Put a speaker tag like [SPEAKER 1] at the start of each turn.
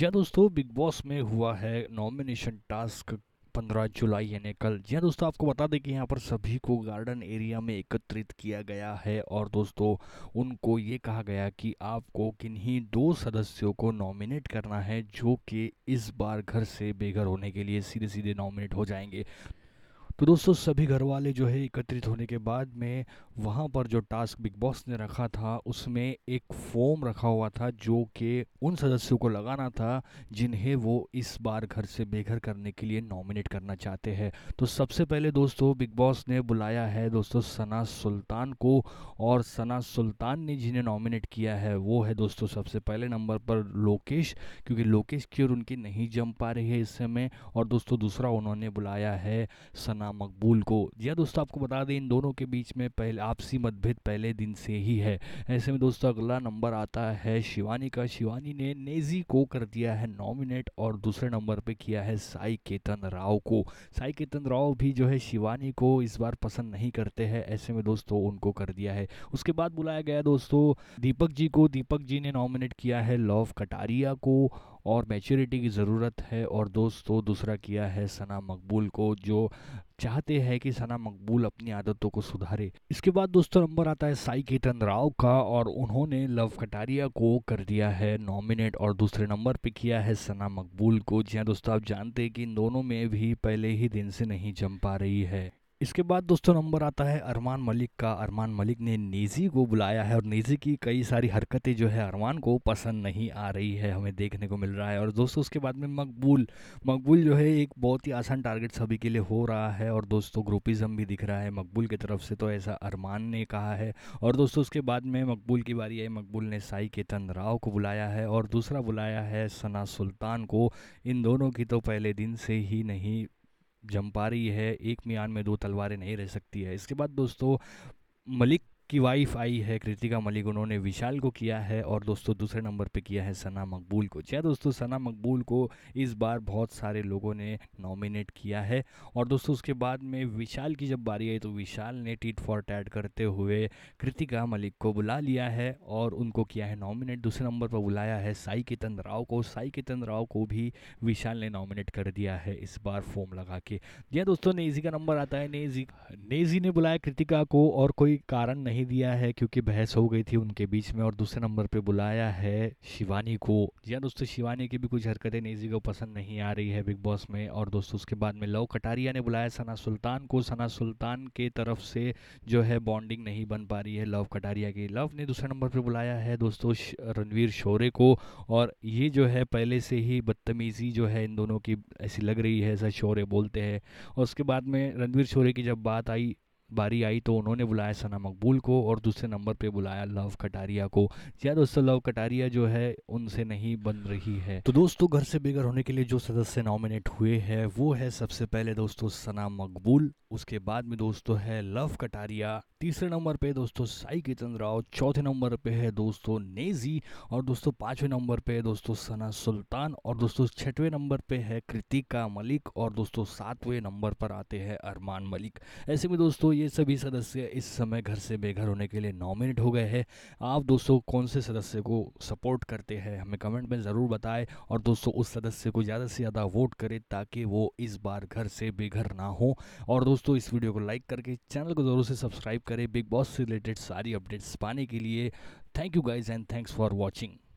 [SPEAKER 1] या दोस्तों big boss में हुआ है नॉमिनेशन टास्क पंद्रह जुलाई यानी कल जी दोस्तों आपको बता दें कि यहाँ पर सभी को गार्डन एरिया में एकत्रित किया गया है और दोस्तों उनको ये कहा गया कि आपको किन्हीं दो सदस्यों को नॉमिनेट करना है जो कि इस बार घर से बेघर होने के लिए सीधे सीधे नॉमिनेट हो जाएंगे तो दोस्तों सभी घर वाले जो है एकत्रित होने के बाद में वहाँ पर जो टास्क बिग बॉस ने रखा था उसमें एक फॉर्म रखा हुआ था जो कि उन सदस्यों को लगाना था जिन्हें वो इस बार घर से बेघर करने के लिए नॉमिनेट करना चाहते हैं तो सबसे पहले दोस्तों बिग बॉस ने बुलाया है दोस्तों सना सुल्तान को और सना सुल्तान ने जिन्हें नॉमिनेट किया है वो है दोस्तों सबसे पहले नंबर पर लोकेश क्योंकि लोकेश की ओर उनकी नहीं जम पा रही है इस समय और दोस्तों दूसरा उन्होंने बुलाया है सना राना मकबूल को जी हाँ दोस्तों आपको बता दें इन दोनों के बीच में पहले आपसी मतभेद पहले दिन से ही है ऐसे में दोस्तों अगला नंबर आता है शिवानी का शिवानी ने नेजी को कर दिया है नॉमिनेट और दूसरे नंबर पे किया है साई केतन राव को साई केतन राव भी जो है शिवानी को इस बार पसंद नहीं करते हैं ऐसे में दोस्तों उनको कर दिया है उसके बाद बुलाया गया दोस्तों दीपक जी को दीपक जी ने नॉमिनेट किया है लव कटारिया को और मैच्योरिटी की ज़रूरत है और दोस्तों दूसरा किया है सना मकबूल को जो चाहते हैं कि सना मकबूल अपनी आदतों को सुधारे इसके बाद दोस्तों नंबर आता है साई केतन राव का और उन्होंने लव कटारिया को कर दिया है नॉमिनेट और दूसरे नंबर पे किया है सना मकबूल को जी हाँ दोस्तों आप जानते हैं कि इन दोनों में भी पहले ही दिन से नहीं जम पा रही है इसके बाद दोस्तों नंबर आता है अरमान मलिक का अरमान मलिक ने नेज़ी को बुलाया है और नेज़ी की कई सारी हरकतें जो है अरमान को पसंद नहीं आ रही है हमें देखने को मिल रहा है और दोस्तों उसके बाद में मकबूल मकबूल जो है एक बहुत ही आसान टारगेट सभी के लिए हो रहा है और दोस्तों ग्रुपिज़म भी दिख रहा है मकबूल की तरफ से तो ऐसा अरमान ने कहा है और दोस्तों उसके बाद में मकबूल की बारी आई मकबूल ने साई केतन राव को बुलाया है और दूसरा बुलाया है सना सुल्तान को इन दोनों की तो पहले दिन से ही नहीं रही है एक मियान में दो तलवारें नहीं रह सकती है इसके बाद दोस्तों मलिक की वाइफ आई है कृतिका मलिक उन्होंने विशाल को किया है और दोस्तों दूसरे नंबर पे किया है सना मकबूल को जी हाँ दोस्तों सना मकबूल को इस बार बहुत सारे लोगों ने नॉमिनेट किया है और दोस्तों उसके बाद में विशाल की जब बारी आई तो विशाल ने टीट फॉर टैट करते हुए कृतिका मलिक को बुला लिया है और उनको किया है नॉमिनेट दूसरे नंबर पर बुलाया है साई केतन राव को साई केतन राव को भी विशाल ने नॉमिनेट कर दिया है इस बार फॉर्म लगा के जी हाँ दोस्तों नेजी का नंबर आता है नेजी नेजी ने बुलाया कृतिका को और कोई कारण नहीं नहीं दिया है क्योंकि बहस हो गई थी उनके बीच में और दूसरे नंबर पे बुलाया है शिवानी को हाँ दोस्तों शिवानी की भी कुछ हरकतें नेजी को पसंद नहीं आ रही है बिग बॉस में और दोस्तों उसके बाद में लव कटारिया ने बुलाया सना सुल्तान को सना सुल्तान के तरफ से जो है बॉन्डिंग नहीं बन पा रही है लव कटारिया की लव ने दूसरे नंबर पर बुलाया है दोस्तों रणवीर शोरे को और ये जो है पहले से ही बदतमीज़ी जो है इन दोनों की ऐसी लग रही है ऐसा शोरे बोलते हैं और उसके बाद में रणवीर शोरे की जब बात आई बारी आई तो उन्होंने बुलाया सना मकबूल को और दूसरे नंबर पे बुलाया लव कटारिया को या दोस्तों लव कटारिया जो है उनसे नहीं बन रही है तो दोस्तों घर से बेघर होने के लिए जो सदस्य नॉमिनेट हुए हैं वो है सबसे पहले दोस्तों सना मकबूल उसके बाद में दोस्तों है लव कटारिया तीसरे नंबर पे दोस्तों साई किचन राव चौथे नंबर पे है दोस्तों नेजी और दोस्तों पाँचवें नंबर पे है दोस्तों सना सुल्तान और दोस्तों छठवें नंबर पे है कृतिका मलिक और दोस्तों सातवें नंबर पर आते हैं अरमान मलिक ऐसे में दोस्तों ये सभी सदस्य इस समय घर से बेघर होने के लिए नॉमिनेट हो गए हैं आप दोस्तों कौन से सदस्य को सपोर्ट करते हैं हमें कमेंट में ज़रूर बताएं और दोस्तों उस सदस्य को ज़्यादा से ज़्यादा वोट करें ताकि वो इस बार घर से बेघर ना हो और दोस्तों इस वीडियो को लाइक करके चैनल को ज़रूर से सब्सक्राइब करें बिग बॉस से रिलेटेड सारी अपडेट्स पाने के लिए thank you guys and thanks for watching